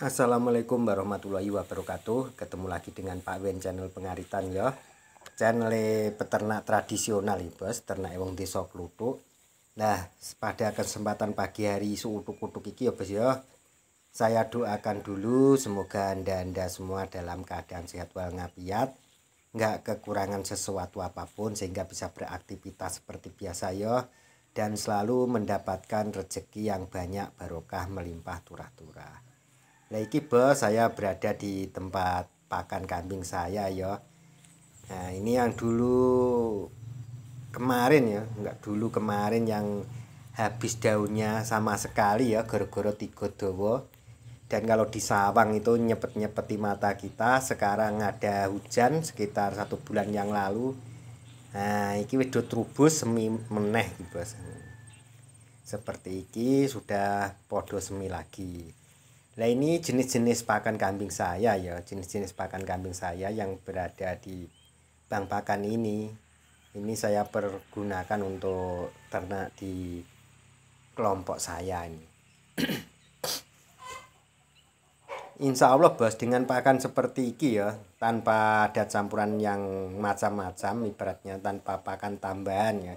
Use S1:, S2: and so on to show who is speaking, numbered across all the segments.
S1: Assalamualaikum warahmatullahi wabarakatuh Ketemu lagi dengan Pak Wen channel pengaritan ya Channel peternak tradisional ya bos Ternak wong desa klutuk Nah pada kesempatan pagi hari seutuk-utuk iki ya bos ya Saya doakan dulu semoga anda-anda semua dalam keadaan sehat walafiat Nggak kekurangan sesuatu apapun sehingga bisa beraktivitas seperti biasa ya dan selalu mendapatkan rezeki yang banyak barokah melimpah turah-turah. Nah iki bos saya berada di tempat pakan kambing saya ya. Nah ini yang dulu kemarin ya, enggak dulu kemarin yang habis daunnya sama sekali ya gara-gara tiga Dan kalau di Sawang itu nyepet-nyepeti mata kita, sekarang ada hujan sekitar satu bulan yang lalu. Nah, iki wedo trubus semi meneh Bos. Seperti ini sudah podo semi lagi. Nah ini jenis-jenis pakan kambing saya ya, jenis-jenis pakan kambing saya yang berada di bank pakan ini. Ini saya pergunakan untuk ternak di kelompok saya ini. Insya Allah bos dengan pakan seperti ini ya, tanpa ada campuran yang macam-macam, ibaratnya tanpa pakan tambahan ya.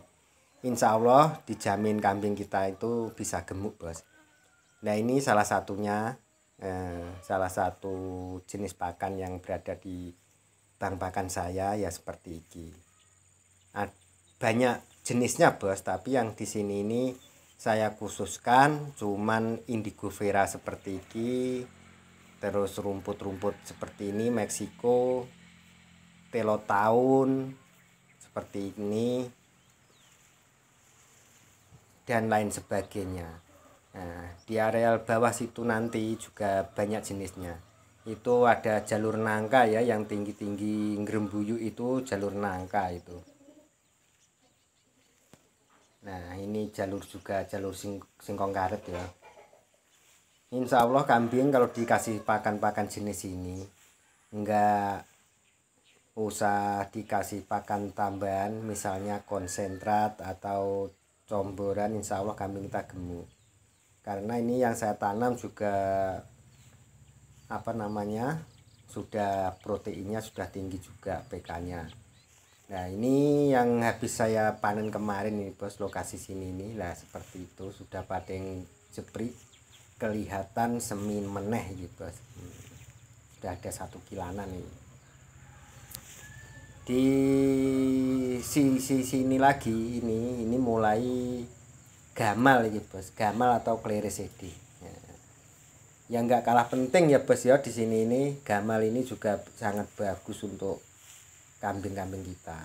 S1: Insya Allah dijamin kambing kita itu bisa gemuk bos. Nah ini salah satunya Eh, salah satu jenis pakan yang berada di bank pakan saya ya seperti ini banyak jenisnya bos tapi yang di sini ini saya khususkan cuman indigo vera seperti ini terus rumput-rumput seperti ini Meksiko telo tahun seperti ini dan lain sebagainya Nah, di areal bawah situ nanti juga banyak jenisnya. Itu ada jalur nangka ya, yang tinggi-tinggi ngerembuyu itu jalur nangka itu. Nah, ini jalur juga jalur sing singkong karet ya. Insya Allah kambing kalau dikasih pakan-pakan jenis ini enggak usah dikasih pakan tambahan misalnya konsentrat atau comboran insya Allah kambing kita gemuk karena ini yang saya tanam juga apa namanya sudah proteinnya sudah tinggi juga PK-nya nah ini yang habis saya panen kemarin nih bos lokasi sini ini lah seperti itu sudah pateng jepri kelihatan semin meneh gitu bos hmm. sudah ada satu kilanan nih di sisi sini lagi ini ini mulai gamal ya bos gamal atau clear ya. yang nggak kalah penting ya bos ya di sini ini gamal ini juga sangat bagus untuk kambing-kambing kita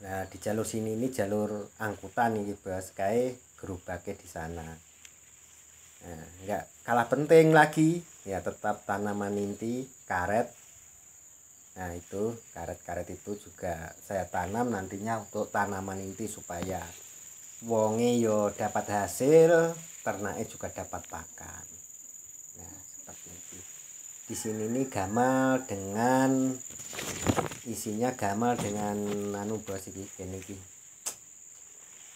S1: nah di jalur sini ini jalur angkutan ini bos kayak gerobaknya di sana ya, nggak nah, kalah penting lagi ya tetap tanaman inti karet Nah itu karet-karet itu juga saya tanam nantinya untuk tanaman inti supaya wonge yo dapat hasil, ternaknya juga dapat pakan. Nah seperti itu. Di sini ini gamal dengan isinya gamal dengan anu bos ini ini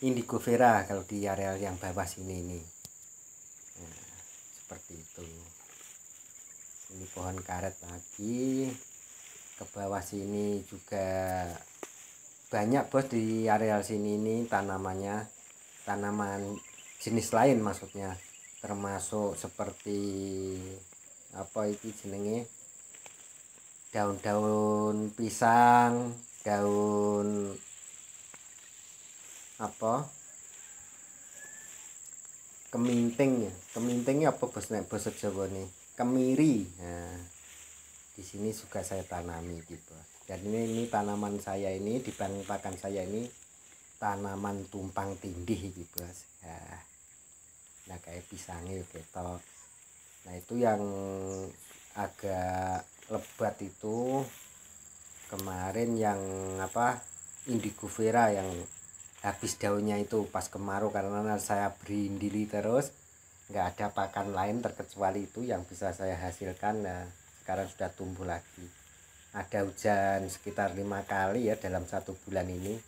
S1: indigo vera kalau di areal yang bawah sini ini nah, seperti itu ini pohon karet lagi ke bawah sini juga banyak bos di areal sini ini tanamannya tanaman jenis lain maksudnya termasuk seperti apa itu jenenge daun-daun pisang daun apa keminting ya. kemintingnya apa bos nek bos sejauh nih kemiri nah di sini juga saya tanami gitu dan ini, ini tanaman saya ini di pakan saya ini tanaman tumpang tindih gitu ya. nah kayak pisangnya gitu nah itu yang agak lebat itu kemarin yang apa indigo vera yang habis daunnya itu pas kemarau karena saya berindili terus nggak ada pakan lain terkecuali itu yang bisa saya hasilkan nah sekarang sudah tumbuh lagi ada hujan sekitar lima kali ya dalam satu bulan ini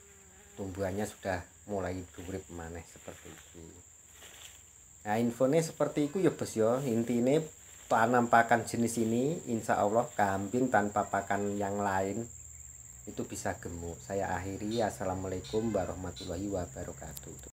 S1: tumbuhannya sudah mulai durip maneh seperti itu nah infonya seperti itu ya bos ya intinya tanam pakan jenis ini insya Allah kambing tanpa pakan yang lain itu bisa gemuk saya akhiri assalamualaikum warahmatullahi wabarakatuh